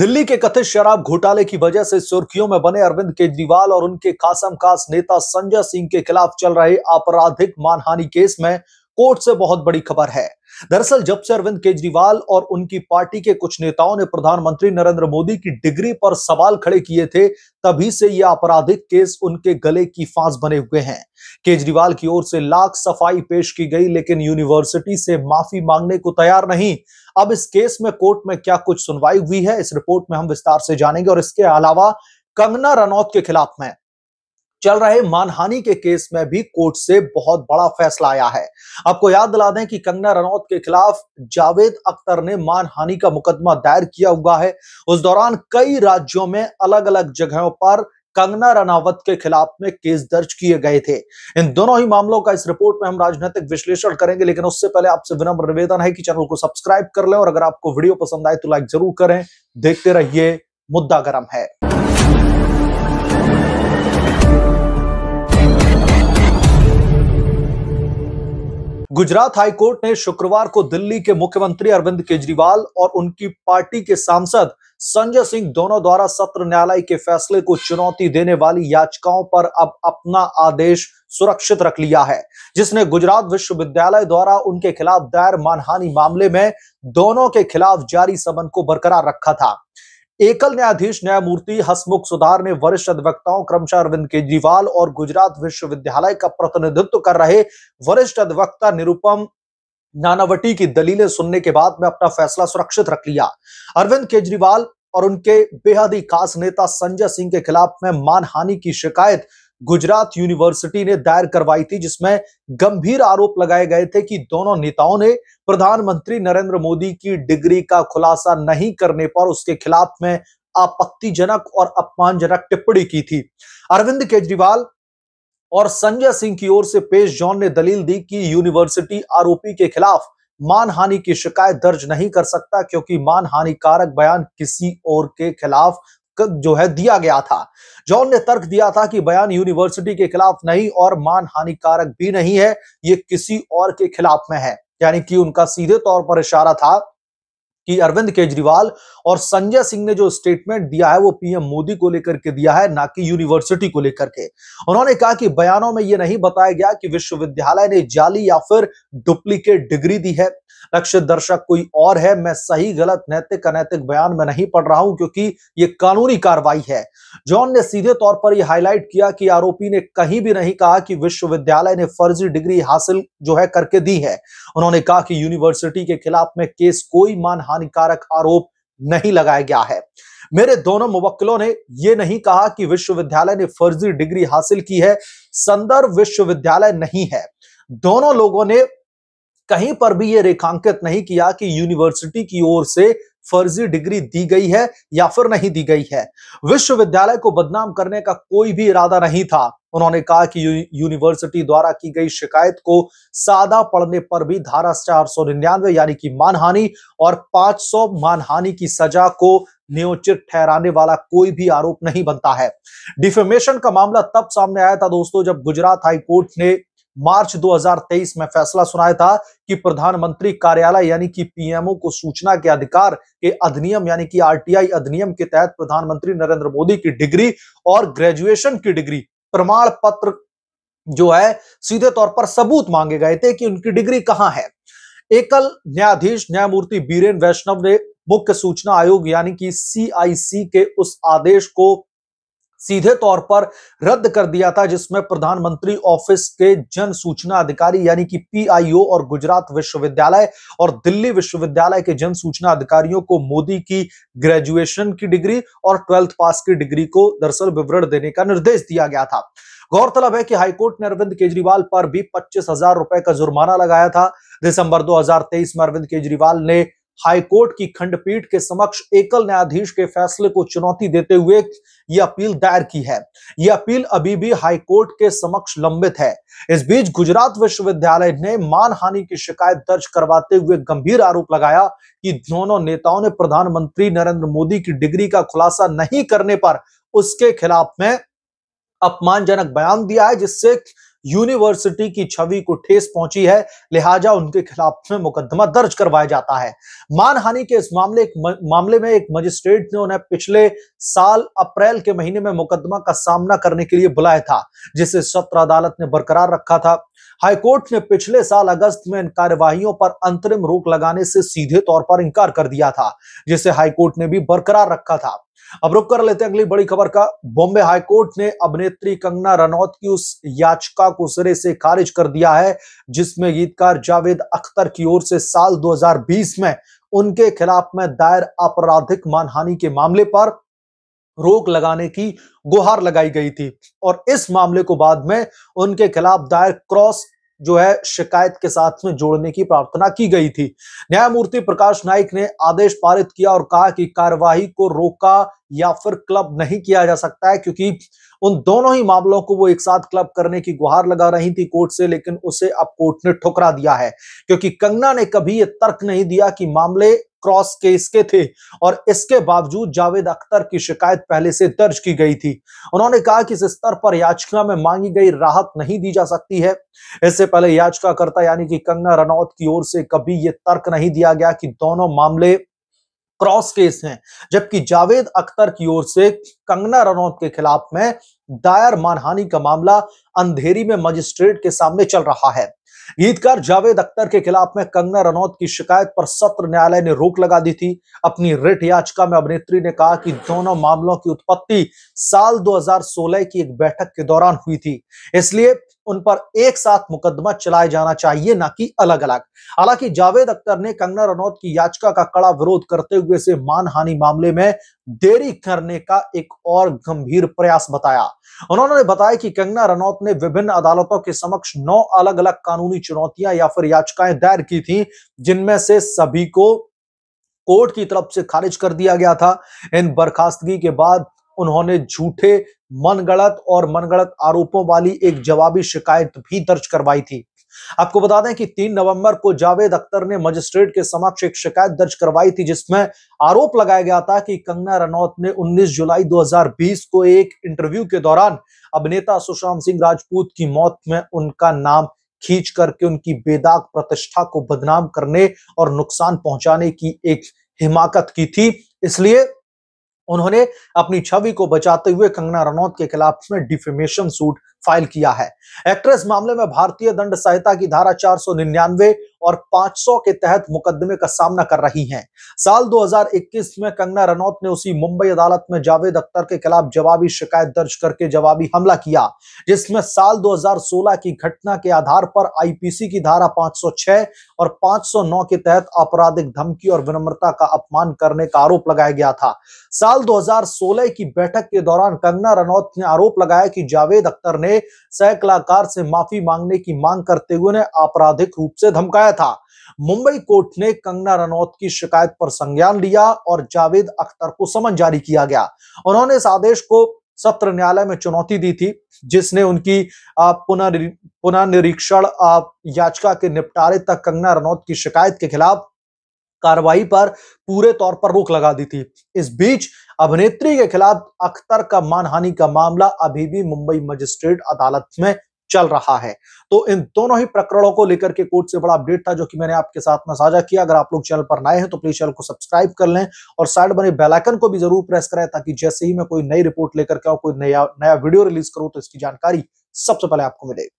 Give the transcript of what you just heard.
दिल्ली के कथित शराब घोटाले की वजह से सुर्खियों में बने अरविंद केजरीवाल और उनके कासम खास नेता संजय सिंह के खिलाफ चल रहे आपराधिक मानहानि केस में कोर्ट से बहुत बड़ी खबर है दरअसल जब से अरविंद केजरीवाल और उनकी पार्टी के कुछ नेताओं ने प्रधानमंत्री नरेंद्र मोदी की डिग्री पर सवाल खड़े किए थे तभी से यह आपराधिक केस उनके गले की फांस बने हुए हैं केजरीवाल की ओर से लाख सफाई पेश की गई लेकिन यूनिवर्सिटी से माफी मांगने को तैयार नहीं अब इस केस में कोर्ट में क्या कुछ सुनवाई हुई है इस रिपोर्ट में हम विस्तार से जानेंगे और इसके अलावा कंगना रनौत के खिलाफ में चल रहे मानहानि के केस में भी कोर्ट से बहुत बड़ा फैसला आया है आपको याद दिला दें कि कंगना रनौत के खिलाफ जावेद अख्तर ने मानहानि का मुकदमा दायर किया हुआ है उस दौरान कई राज्यों में अलग अलग जगहों पर कंगना रनावत के खिलाफ में केस दर्ज किए गए थे इन दोनों ही मामलों का इस रिपोर्ट में हम राजनीतिक विश्लेषण करेंगे लेकिन उससे पहले आपसे विनम्र निवेदन है कि चैनल को सब्सक्राइब कर लें और अगर आपको वीडियो पसंद आए तो लाइक जरूर करें देखते रहिए मुद्दा गरम है गुजरात हाईकोर्ट ने शुक्रवार को दिल्ली के मुख्यमंत्री अरविंद केजरीवाल और उनकी पार्टी के सांसद संजय सिंह दोनों द्वारा सत्र न्यायालय के फैसले को चुनौती देने वाली याचिकाओं पर अब अपना आदेश सुरक्षित रख लिया है जिसने गुजरात विश्वविद्यालय द्वारा उनके खिलाफ दायर मानहानि मामले में दोनों के खिलाफ जारी समन को बरकरार रखा था एकल न्यायाधीश न्यायमूर्ति हसमुख सुधार ने वरिष्ठ अधिवक्ताओं क्रमशः अरविंद केजरीवाल और गुजरात विश्वविद्यालय का प्रतिनिधित्व कर रहे वरिष्ठ अधिवक्ता निरुपम नानावटी की दलीलें सुनने के बाद में अपना फैसला सुरक्षित रख लिया अरविंद केजरीवाल और उनके बेहद ही खास नेता संजय सिंह के खिलाफ में मानहानि की शिकायत गुजरात यूनिवर्सिटी ने दायर करवाई थी जिसमें गंभीर आरोप लगाए गए थे कि दोनों नेताओं ने प्रधानमंत्री नरेंद्र मोदी की डिग्री का खुलासा नहीं करने पर उसके खिलाफ में आपत्तिजनक और अपमानजनक टिप्पणी की थी अरविंद केजरीवाल और संजय सिंह की ओर से पेश जॉन ने दलील दी कि यूनिवर्सिटी आरोपी के खिलाफ मानहानि की शिकायत दर्ज नहीं कर सकता क्योंकि मानहानिकारक बयान किसी और के खिलाफ जो है दिया गया था जॉन ने तर्क दिया था कि बयान यूनिवर्सिटी के खिलाफ नहीं और मान हानिकारक भी नहीं है ये किसी और के खिलाफ में है यानी कि उनका सीधे तौर पर इशारा था कि अरविंद केजरीवाल और संजय सिंह ने जो स्टेटमेंट दिया है वो पीएम मोदी को लेकर के दिया है ना कि यूनिवर्सिटी को लेकर के उन्होंने कहा कि बयानों में ये नहीं बताया गया कि विश्वविद्यालय ने जाली या फिर डुप्लीकेट डिग्री दी है लक्ष्य दर्शक कोई और है मैं सही गलत नैतिक अनैतिक बयान में नहीं पढ़ रहा हूं क्योंकि ये कानूनी कार्रवाई है जॉन ने सीधे तौर पर यह हाईलाइट किया कि आरोपी ने कहीं भी नहीं कहा कि विश्वविद्यालय ने फर्जी डिग्री हासिल जो है करके दी है उन्होंने कहा कि यूनिवर्सिटी के खिलाफ में केस कोई मानहानि हानिकारक आरोप नहीं लगाया गया है मेरे दोनों मुवक्किलों ने यह नहीं कहा कि विश्वविद्यालय ने फर्जी डिग्री हासिल की है संदर्भ विश्वविद्यालय नहीं है दोनों लोगों ने कहीं पर भी यह रेखांकित नहीं किया कि यूनिवर्सिटी की ओर से फर्जी डिग्री दी गई है या फिर नहीं दी गई है विश्वविद्यालय को बदनाम करने का कोई भी इरादा नहीं था उन्होंने कहा कि यू, यूनिवर्सिटी द्वारा की गई शिकायत को सादा पढ़ने पर भी धारा चार सौ निन्यानवे यानी कि मानहानि और 500 मानहानि की सजा को नियोचित ठहराने वाला कोई भी आरोप नहीं बनता है डिफेमेशन का मामला तब सामने आया था दोस्तों जब गुजरात हाईकोर्ट ने मार्च 2023 में फैसला सुनाया था कि प्रधानमंत्री कार्यालय यानी कि पीएमओ को सूचना के अधिकार के अधिनियम यानी कि आरटीआई अधिनियम के तहत प्रधानमंत्री नरेंद्र मोदी की डिग्री और ग्रेजुएशन की डिग्री प्रमाण पत्र जो है सीधे तौर पर सबूत मांगे गए थे कि उनकी डिग्री कहां है एकल न्यायाधीश न्यायमूर्ति बीरेन वैष्णव ने मुख्य सूचना आयोग यानी कि सीआईसी के उस आदेश को सीधे तौर पर रद्द कर दिया था जिसमें प्रधानमंत्री ऑफिस के जन सूचना अधिकारी यानी कि पीआईओ और गुजरात विश्वविद्यालय और दिल्ली विश्वविद्यालय के जन सूचना अधिकारियों को मोदी की ग्रेजुएशन की डिग्री और ट्वेल्थ पास की डिग्री को दरअसल विवरण देने का निर्देश दिया गया था गौरतलब है कि हाईकोर्ट ने अरविंद केजरीवाल पर भी पच्चीस हजार रुपए का जुर्माना लगाया था दिसंबर 2023 में अरविंद केजरीवाल ने हाईकोर्ट की खंडपीठ के समक्ष एकल न्यायाधीश के फैसले को चुनौती देते हुए यह अपील दायर की है यह अपील अभी भी हाईकोर्ट के समक्ष लंबित है इस बीच गुजरात विश्वविद्यालय ने मानहानि की शिकायत दर्ज करवाते हुए गंभीर आरोप लगाया कि दोनों नेताओं ने प्रधानमंत्री नरेंद्र मोदी की डिग्री का खुलासा नहीं करने पर उसके खिलाफ में अपमानजनक बयान दिया है जिससे यूनिवर्सिटी की छवि को ठेस पहुंची है लिहाजा उनके खिलाफ में मुकदमा दर्ज करवाया जाता है मानहानि के इस मामले मामले में एक मजिस्ट्रेट ने उन्हें पिछले साल अप्रैल के महीने में मुकदमा का सामना करने के लिए बुलाया था जिसे सत्र अदालत ने बरकरार रखा था हाईकोर्ट ने पिछले साल अगस्त में इन कार्यवाही पर अंतरिम रोक लगाने से सीधे तौर पर इंकार कर दिया था जिसे हाईकोर्ट ने भी बरकरार रखा था अब रुक कर लेते हैं अगली बड़ी खबर का बॉम्बे हाईकोर्ट ने अभिनेत्री कंगना रनौत की उस याचिका को सिरे से खारिज कर दिया है जिसमें गीतकार जावेद अख्तर की ओर से साल 2020 में उनके खिलाफ में दायर आपराधिक मानहानि के मामले पर रोक लगाने की गुहार लगाई गई थी और इस मामले को बाद में उनके खिलाफ दायर क्रॉस जो है शिकायत के साथ में जोड़ने की प्रार्थना की गई थी न्यायमूर्ति प्रकाश नाइक ने आदेश पारित किया और कहा कि कार्यवाही को रोका या फिर क्लब नहीं किया जा सकता है क्योंकि उन दोनों ही मामलों को वो एक साथ क्लब करने की गुहार लगा रही थी कोर्ट से लेकिन उसे अब कोर्ट ने ठुकरा दिया है क्योंकि कंगना ने कभी ये तर्क नहीं दिया कि मामले क्रॉस केस के थे और इसके बावजूद जावेद अख्तर की शिकायत पहले से दर्ज की गई थी उन्होंने कहा कि इस स्तर पर याचिका में मांगी गई राहत नहीं दी जा सकती है इससे पहले याचिकाकर्ता यानी कि कंगना रनौत की ओर से कभी ये तर्क नहीं दिया गया कि दोनों मामले क्रॉस केस हैं जबकि जावेद अख्तर की ओर से कंगना रनौत के खिलाफ में दायर मानहानि का मामला अंधेरी में मजिस्ट्रेट के सामने चल रहा है गीतकार जावेद अख्तर के खिलाफ में कंगना रनौत की शिकायत पर सत्र न्यायालय ने रोक लगा दी थी अपनी रिट याचिका में अभिनेत्री ने कहा कि दोनों मामलों की उत्पत्ति साल 2016 की एक बैठक के दौरान हुई थी इसलिए उन पर एक साथ मुकदमा चलाया जाना चाहिए ना कि अलग अलग हालांकि जावेद अख्तर ने कंगना रनौत की याचिका का कड़ा विरोध करते हुए इसे मानहानि मामले में देरी करने का एक और गंभीर प्रयास बताया उन्होंने बताया कि कंगना रनौत ने विभिन्न अदालतों के समक्ष नौ अलग अलग कानूनी चुनौतियां या फिर याचिकाएं दायर की थी जिनमें से सभी को कोर्ट की तरफ से खारिज कर दिया गया था इन बर्खास्तगी के बाद उन्होंने झूठे मनगढ़ंत और मनगढ़ंत आरोपों वाली एक जवाबी शिकायत भी दर्ज करवाई थी आपको बता दें कि 3 नवंबर को जावेद अख्तर ने मजिस्ट्रेट के समक्ष एक शिकायत दर्ज करवाई थी जिसमें आरोप लगाया गया था कि कंगना रनौत ने 19 जुलाई 2020 को एक इंटरव्यू के दौरान अभिनेता सुशांत सिंह राजपूत की मौत में उनका नाम खींच करके उनकी बेदाग प्रतिष्ठा को बदनाम करने और नुकसान पहुंचाने की एक हिमाकत की थी इसलिए उन्होंने अपनी छवि को बचाते हुए कंगना रनौत के खिलाफ में डिफेमेशन सूट फाइल किया है एक्ट्रेस मामले में भारतीय दंड संहिता की धारा चार और 500 के तहत मुकदमे का सामना कर रही हैं। साल 2021 में कंगना रनौत ने उसी मुंबई अदालत में जावेद अख्तर के खिलाफ जवाबी शिकायत दर्ज करके जवाबी हमला किया जिसमें साल 2016 की घटना के आधार पर आईपीसी की धारा 506 और 509 के तहत आपराधिक धमकी और विनम्रता का अपमान करने का आरोप लगाया गया था साल दो की बैठक के दौरान कंगना रनौत ने आरोप लगाया कि जावेद अख्तर ने खड़े सह कलाकार से माफी मांगने की मांग करते हुए उन्हें आपराधिक रूप से धमकाया था मुंबई कोर्ट ने कंगना रनौत की शिकायत पर संज्ञान लिया और जावेद अख्तर को समन जारी किया गया उन्होंने इस आदेश को सत्र न्यायालय में चुनौती दी थी जिसने उनकी पुनर्निरीक्षण याचिका के निपटारे तक कंगना रनौत की शिकायत के खिलाफ कार्रवाई पर पूरे तौर पर रोक लगा दी थी इस बीच अभिनेत्री के खिलाफ अख्तर का मानहानि का मामला अभी भी मुंबई मजिस्ट्रेट अदालत में चल रहा है तो इन दोनों ही प्रकरणों को लेकर के कोर्ट से बड़ा अपडेट था जो कि मैंने आपके साथ में साझा किया अगर आप लोग चैनल पर नए हैं तो प्लीज चैनल को सब्सक्राइब कर लें और साइड बने बेलाइकन को भी जरूर प्रेस करें ताकि जैसे ही मैं कोई नई रिपोर्ट लेकर के आऊँ कोई नया नया वीडियो रिलीज करूं तो इसकी जानकारी सबसे पहले आपको मिलेगी